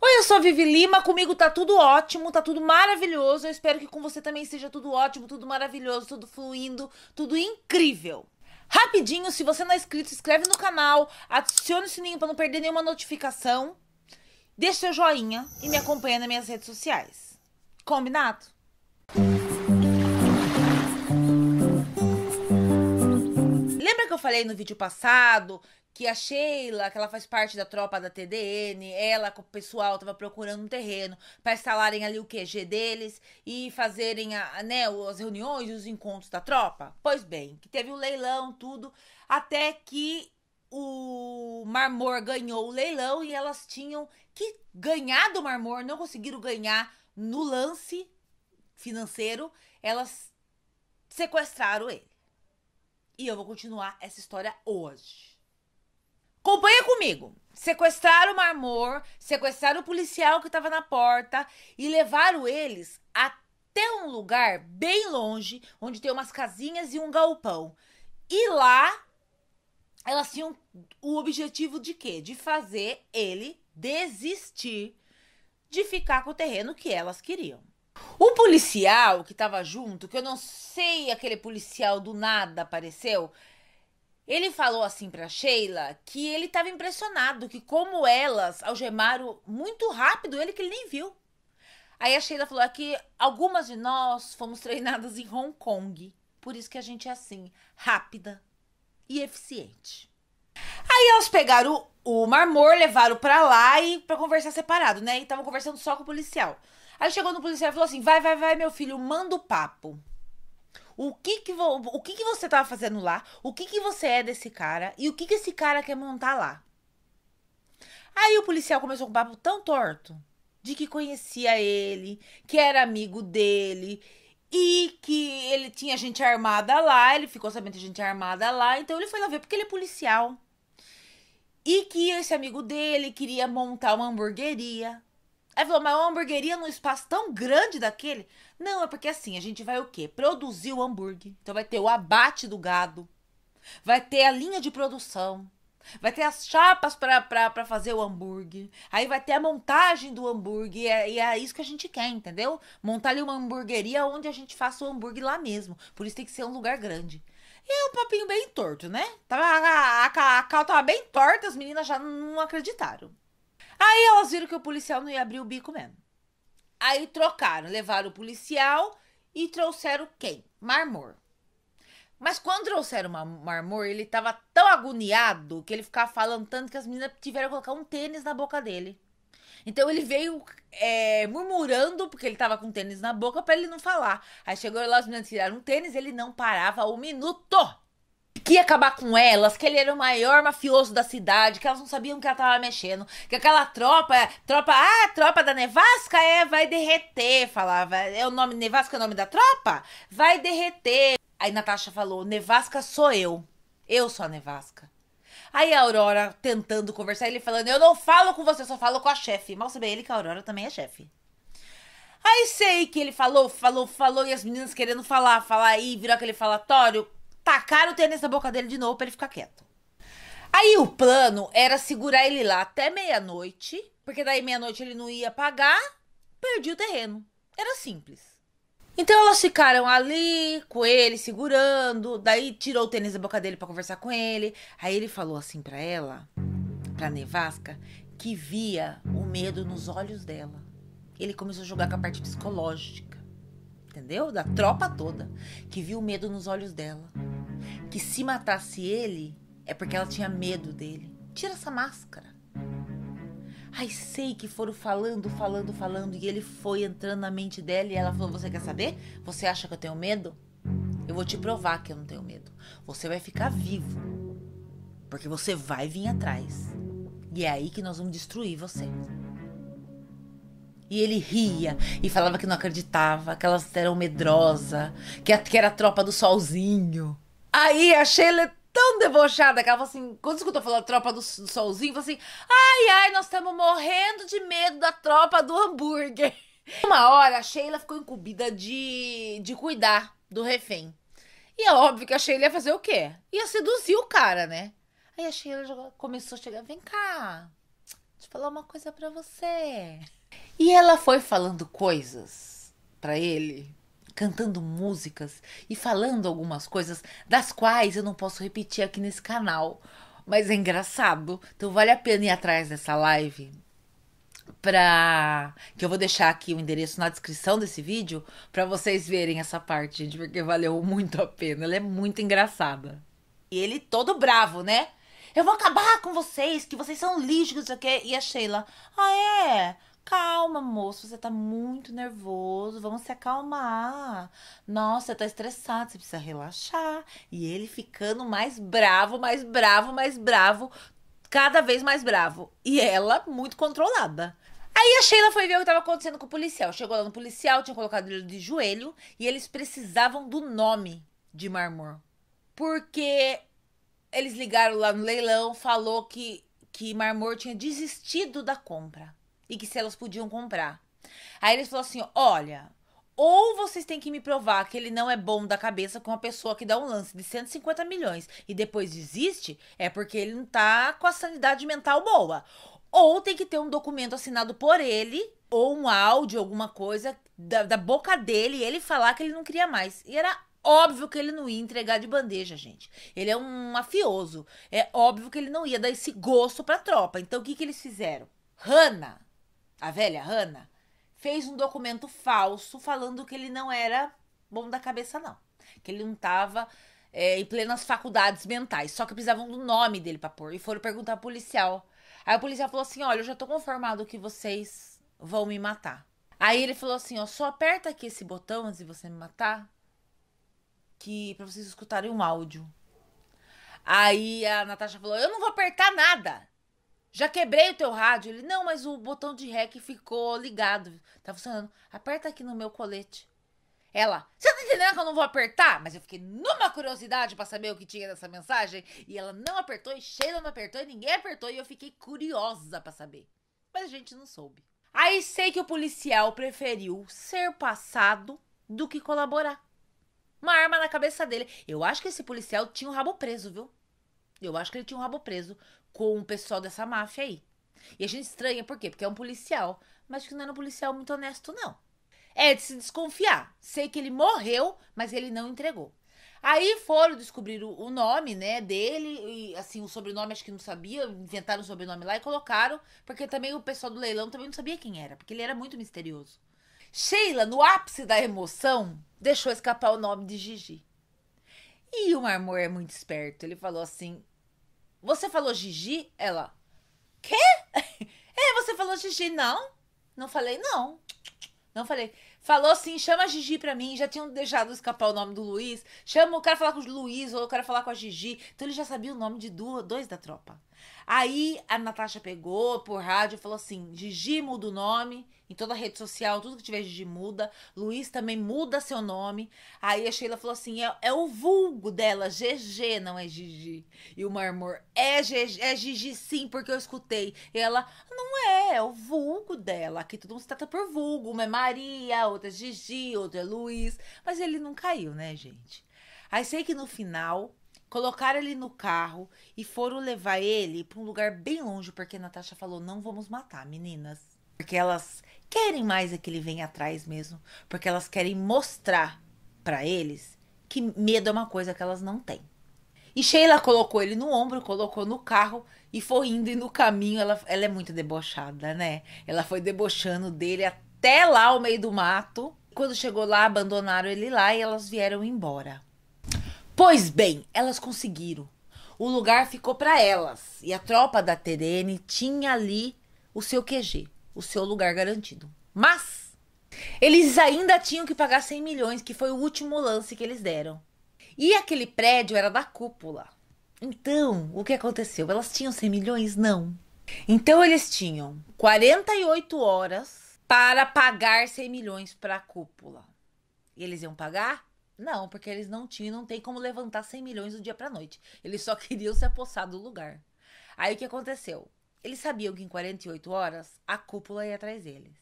Oi, eu sou a Vivi Lima, comigo tá tudo ótimo, tá tudo maravilhoso. Eu espero que com você também seja tudo ótimo, tudo maravilhoso, tudo fluindo, tudo incrível. Rapidinho, se você não é inscrito, se inscreve no canal, adiciona o sininho para não perder nenhuma notificação, deixa seu joinha e me acompanha nas minhas redes sociais. Combinado? eu falei no vídeo passado que a Sheila, que ela faz parte da tropa da TDN, ela com o pessoal tava procurando um terreno para instalarem ali o QG deles e fazerem a, né, as reuniões e os encontros da tropa. Pois bem, que teve o um leilão, tudo, até que o Marmor ganhou o leilão e elas tinham que ganhar do Marmor, não conseguiram ganhar no lance financeiro, elas sequestraram ele. E eu vou continuar essa história hoje. Acompanha comigo. Sequestraram o Marmor, sequestraram o policial que estava na porta e levaram eles até um lugar bem longe, onde tem umas casinhas e um galpão. E lá elas tinham o objetivo de quê? De fazer ele desistir de ficar com o terreno que elas queriam. O policial que tava junto, que eu não sei, aquele policial do nada apareceu, ele falou assim pra Sheila que ele estava impressionado, que como elas algemaram muito rápido ele que ele nem viu. Aí a Sheila falou que algumas de nós fomos treinadas em Hong Kong, por isso que a gente é assim, rápida e eficiente. Aí elas pegaram o, o marmor, levaram para lá e para conversar separado, né? E estavam conversando só com o policial. Aí chegou no policial e falou assim: vai, vai, vai, meu filho, manda o papo. O que que, vo... o que que você tava fazendo lá? O que que você é desse cara? E o que que esse cara quer montar lá? Aí o policial começou com um papo tão torto de que conhecia ele, que era amigo dele e que ele tinha gente armada lá, ele ficou sabendo de gente armada lá, então ele foi lá ver porque ele é policial. E que esse amigo dele queria montar uma hamburgueria Aí falou, mas uma hamburgueria num espaço tão grande daquele? Não, é porque assim, a gente vai o quê? Produzir o hambúrguer. Então vai ter o abate do gado, vai ter a linha de produção, vai ter as chapas para fazer o hambúrguer, aí vai ter a montagem do hambúrguer, e é, e é isso que a gente quer, entendeu? Montar ali uma hamburgueria onde a gente faça o hambúrguer lá mesmo. Por isso tem que ser um lugar grande. E é um papinho bem torto, né? Tava, a, a, a, a cal tava bem torta, as meninas já não acreditaram. Aí elas viram que o policial não ia abrir o bico mesmo. Aí trocaram, levaram o policial e trouxeram quem? Marmor. Mas quando trouxeram o Marmor, ele tava tão agoniado que ele ficava falando tanto que as meninas tiveram que colocar um tênis na boca dele. Então ele veio é, murmurando, porque ele tava com tênis na boca, para ele não falar. Aí chegou lá, as meninas tiraram um tênis, ele não parava um minuto que ia acabar com elas, que ele era o maior mafioso da cidade, que elas não sabiam que ela tava mexendo, que aquela tropa, tropa, ah, tropa da nevasca é, vai derreter, falava. É o nome, nevasca é o nome da tropa? Vai derreter. Aí Natasha falou, nevasca sou eu. Eu sou a nevasca. Aí a Aurora tentando conversar, ele falando, eu não falo com você, só falo com a chefe. Mal sabia ele que a Aurora também é chefe. Aí sei que ele falou, falou, falou, e as meninas querendo falar, falar aí, virou aquele falatório tacaram o tênis na boca dele de novo para ele ficar quieto. Aí o plano era segurar ele lá até meia-noite, porque daí meia-noite ele não ia pagar, perdi o terreno. Era simples. Então elas ficaram ali com ele, segurando, daí tirou o tênis da boca dele para conversar com ele. Aí ele falou assim para ela, pra Nevasca, que via o medo nos olhos dela. Ele começou a jogar com a parte psicológica, entendeu? Da tropa toda, que viu o medo nos olhos dela que se matasse ele é porque ela tinha medo dele. Tira essa máscara. Ai, sei que foram falando, falando, falando e ele foi entrando na mente dela e ela falou: "Você quer saber? Você acha que eu tenho medo? Eu vou te provar que eu não tenho medo. Você vai ficar vivo. Porque você vai vir atrás. E é aí que nós vamos destruir você." E ele ria e falava que não acreditava, que elas eram medrosa, que, que era a tropa do solzinho. Aí a Sheila é tão debochada que ela falou assim: quando escutou falar tropa do, do solzinho, falou assim: ai, ai, nós estamos morrendo de medo da tropa do hambúrguer. Uma hora a Sheila ficou incumbida de, de cuidar do refém. E é óbvio que a Sheila ia fazer o quê? Ia seduzir o cara, né? Aí a Sheila já começou a chegar: vem cá, deixa eu falar uma coisa pra você. E ela foi falando coisas para ele cantando músicas e falando algumas coisas das quais eu não posso repetir aqui nesse canal. Mas é engraçado. Então vale a pena ir atrás dessa live pra que eu vou deixar aqui o endereço na descrição desse vídeo para vocês verem essa parte, gente, porque valeu muito a pena. Ela é muito engraçada. E ele todo bravo, né? Eu vou acabar com vocês, que vocês são lixos, não sei o quê. E a Sheila, ah é? Calma, moço, você tá muito nervoso, vamos se acalmar. Nossa, você tá estressado, você precisa relaxar. E ele ficando mais bravo, mais bravo, mais bravo, cada vez mais bravo. E ela muito controlada. Aí a Sheila foi ver o que estava acontecendo com o policial. Chegou lá no policial, tinha colocado ele de joelho e eles precisavam do nome de Marmor. Porque eles ligaram lá no leilão, falou que, que Marmor tinha desistido da compra e que se elas podiam comprar. Aí eles falaram assim: olha, ou vocês têm que me provar que ele não é bom da cabeça com uma pessoa que dá um lance de 150 milhões e depois desiste, é porque ele não tá com a sanidade mental boa. Ou tem que ter um documento assinado por ele, ou um áudio, alguma coisa, da, da boca dele, ele falar que ele não queria mais. E era óbvio que ele não ia entregar de bandeja, gente. Ele é um mafioso. É óbvio que ele não ia dar esse gosto pra tropa. Então o que, que eles fizeram? Hannah a velha Hannah, fez um documento falso falando que ele não era bom da cabeça, não. Que ele não estava é, em plenas faculdades mentais. Só que precisavam do nome dele pra pôr. E foram perguntar ao policial. Aí o policial falou assim: Olha, eu já tô conformado que vocês vão me matar. Aí ele falou assim: Ó, só aperta aqui esse botão antes de você me matar. Que pra vocês escutarem um áudio. Aí a Natasha falou: Eu não vou apertar nada. Já quebrei o teu rádio. Ele, não, mas o botão de REC ficou ligado. Tá funcionando. Aperta aqui no meu colete. Ela, você tá entendendo que eu não vou apertar? Mas eu fiquei numa curiosidade para saber o que tinha nessa mensagem. E ela não apertou, e Sheila não apertou, e ninguém apertou. E eu fiquei curiosa para saber. Mas a gente não soube. Aí sei que o policial preferiu ser passado do que colaborar. Uma arma na cabeça dele. Eu acho que esse policial tinha o um rabo preso, viu? Eu acho que ele tinha um rabo preso com o pessoal dessa máfia aí. E a gente estranha por quê? Porque é um policial, mas que não era um policial muito honesto, não. É de se desconfiar. Sei que ele morreu, mas ele não entregou. Aí foram descobrir o, nome, né, dele, e assim, o sobrenome acho que não sabia, inventaram o sobrenome lá e colocaram, porque também o pessoal do leilão também não sabia quem era, porque ele era muito misterioso. Sheila, no ápice da emoção, deixou escapar o nome de Gigi. E o Marmor é muito esperto, ele falou assim: você falou Gigi? Ela. Quê? É, você falou Gigi? Não. Não falei, não. Não falei. Falou assim, chama a Gigi pra mim. Já tinham deixado escapar o nome do Luiz. Chama o cara falar com o Luiz, ou eu quero falar com a Gigi. Então ele já sabia o nome de duas, dois da tropa. Aí a Natasha pegou por rádio e falou assim: Gigi muda o nome, em toda rede social, tudo que tiver Gigi muda. Luiz também muda seu nome. Aí a Sheila falou assim: é, é o vulgo dela, GG, não é Gigi. E o Marmor: é, Gigi, é Gigi sim, porque eu escutei. E ela: não é, é o vulgo dela. Aqui todo mundo se trata por vulgo. Uma é Maria, outra é Gigi, outra é Luiz. Mas ele não caiu, né, gente? Aí sei que no final Colocaram ele no carro e foram levar ele para um lugar bem longe, porque Natasha falou: não vamos matar, meninas. Porque elas querem mais é que ele venha atrás mesmo. Porque elas querem mostrar para eles que medo é uma coisa que elas não têm. E Sheila colocou ele no ombro, colocou no carro e foi indo. E no caminho, ela, ela é muito debochada, né? Ela foi debochando dele até lá ao meio do mato. Quando chegou lá, abandonaram ele lá e elas vieram embora. Pois bem, elas conseguiram. O lugar ficou para elas e a tropa da TDN tinha ali o seu QG, o seu lugar garantido. Mas eles ainda tinham que pagar 100 milhões, que foi o último lance que eles deram. E aquele prédio era da cúpula. Então, o que aconteceu? Elas tinham 100 milhões? Não. Então, eles tinham 48 horas para pagar 100 milhões para a cúpula. E eles iam pagar não, porque eles não tinham, não tem como levantar 100 milhões do dia para noite. Eles só queriam se apossar do lugar. Aí o que aconteceu? Eles sabiam que em 48 horas a cúpula ia atrás deles.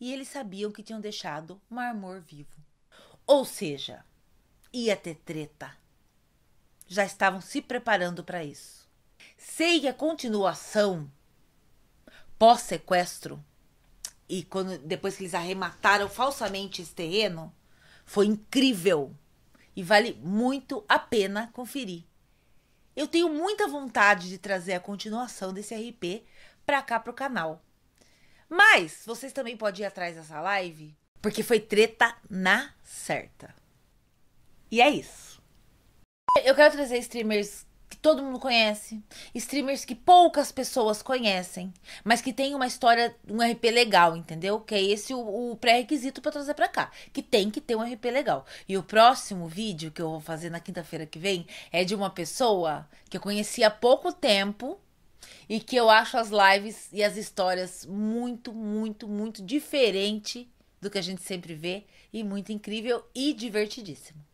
E eles sabiam que tinham deixado Marmor vivo. Ou seja, ia ter treta. Já estavam se preparando para isso. Sei que a continuação pós-sequestro e quando depois que eles arremataram falsamente esse terreno, foi incrível e vale muito a pena conferir. Eu tenho muita vontade de trazer a continuação desse RP para cá pro canal. Mas vocês também podem ir atrás dessa live, porque foi treta na certa. E é isso. Eu quero trazer streamers todo mundo conhece, streamers que poucas pessoas conhecem, mas que tem uma história, um RP legal, entendeu? Que é esse o, o pré-requisito para trazer para cá, que tem que ter um RP legal. E o próximo vídeo que eu vou fazer na quinta-feira que vem é de uma pessoa que eu conheci há pouco tempo e que eu acho as lives e as histórias muito, muito, muito diferente do que a gente sempre vê e muito incrível e divertidíssimo.